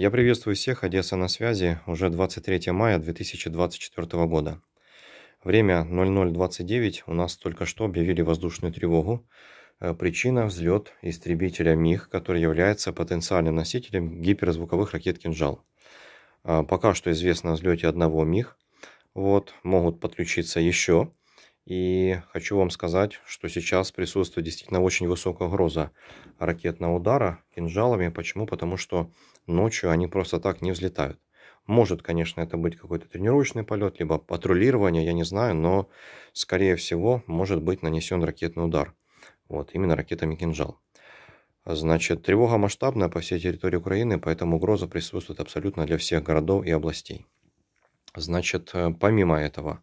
Я приветствую всех, Одесса на связи, уже 23 мая 2024 года. Время 00.29, у нас только что объявили воздушную тревогу. Э, причина – взлет истребителя МИГ, который является потенциальным носителем гиперзвуковых ракет «Кинжал». Э, пока что известно о взлете одного МИГ. Вот, могут подключиться еще. И хочу вам сказать, что сейчас присутствует действительно очень высокая угроза ракетного удара кинжалами. Почему? Потому что ночью они просто так не взлетают. Может, конечно, это быть какой-то тренировочный полет, либо патрулирование, я не знаю, но, скорее всего, может быть нанесен ракетный удар. Вот, именно ракетами кинжал. Значит, тревога масштабная по всей территории Украины, поэтому угроза присутствует абсолютно для всех городов и областей. Значит, э, помимо этого,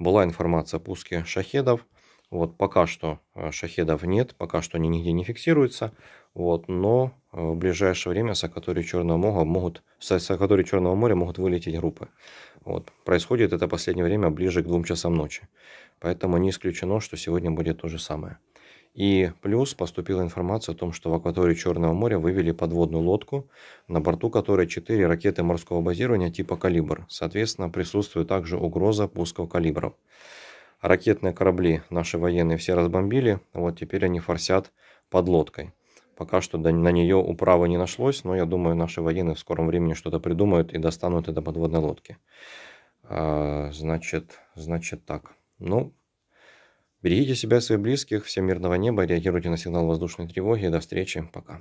была информация о пуске шахедов. Вот пока что э, шахедов нет, пока что они нигде не фиксируются. Вот, но э, в ближайшее время с акватории Черного моря могут, с акватории Черного моря могут вылететь группы. Вот, происходит это последнее время ближе к двум часам ночи. Поэтому не исключено, что сегодня будет то же самое. И плюс поступила информация о том, что в акватории Черного моря вывели подводную лодку, на борту которой 4 ракеты морского базирования типа «Калибр». Соответственно, присутствует также угроза пусков «Калибров». Ракетные корабли наши военные все разбомбили, вот теперь они форсят под лодкой. Пока что на нее управы не нашлось, но я думаю, наши военные в скором времени что-то придумают и достанут это подводной лодки. А, значит, значит так. Ну, Берегите себя и своих близких. Всем мирного неба. Реагируйте на сигнал воздушной тревоги. До встречи. Пока.